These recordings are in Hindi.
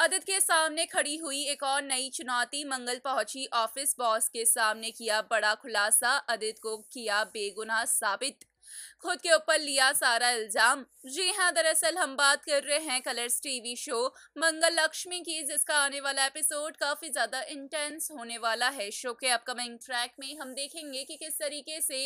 अदित के सामने खड़ी हुई एक और नई चुनौती मंगल पहुंची ऑफिस बॉस के सामने किया बड़ा खुलासा अदित को किया बेगुनाह साबित खुद के ऊपर लिया सारा इल्ज़ाम जी हाँ दरअसल हम बात कर रहे हैं Colors TV show Mangal Lakshmi की जिसका आने वाला एपिसोड काफ़ी ज़्यादा इंटेंस होने वाला है शो के अपकमिंग ट्रैक में हम देखेंगे कि किस तरीके से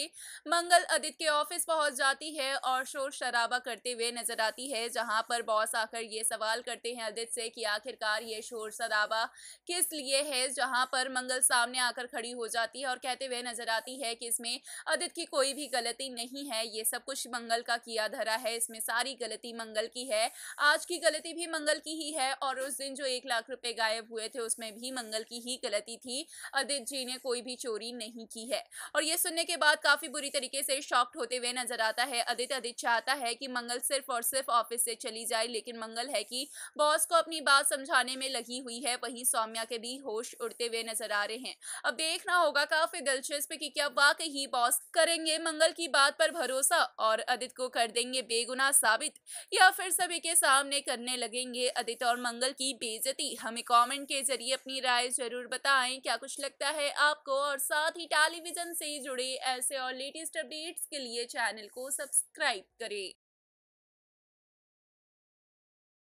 मंगल आदित्य के ऑफिस पहुंच जाती है और शोर शराबा करते हुए नजर आती है जहां पर बॉस आकर ये सवाल करते हैं आदित्य से कि आखिरकार ये शोर शराबा किस लिए है जहां पर मंगल सामने आकर खड़ी हो जाती है और कहते हुए नजर आती है कि इसमें आदित्य की कोई भी गलती नहीं है है ये सब कुछ मंगल का किया धरा है इसमें सारी गलती मंगल की है आज की गलती भी मंगल की ही है और उस दिन जो एक लाख रुपए गायब हुए थे उसमें भी मंगल की ही गलती थी अदित जी ने कोई भी चोरी नहीं की है और ये सुनने के बाद काफी बुरी तरीके से शॉक्ट होते हुए नजर आता है अदित अदित चाहता है कि मंगल सिर्फ और सिर्फ ऑफिस से चली जाए लेकिन मंगल है कि बॉस को अपनी बात समझाने में लगी हुई है वहीं सौम्या के भी होश उड़ते हुए नजर आ रहे हैं अब देखना होगा काफी दिलचस्प कि क्या वाकई बॉस करेंगे मंगल की बात पर भरोसा और अदित को कर देंगे बेगुनाह साबित या फिर सभी के सामने करने लगेंगे अदित और मंगल की बेजती हमें कमेंट के जरिए अपनी राय जरूर बताएं क्या कुछ लगता है आपको और साथ ही टेलीविजन से जुड़े ऐसे और लेटेस्ट अपडेट्स के लिए चैनल को सब्सक्राइब करें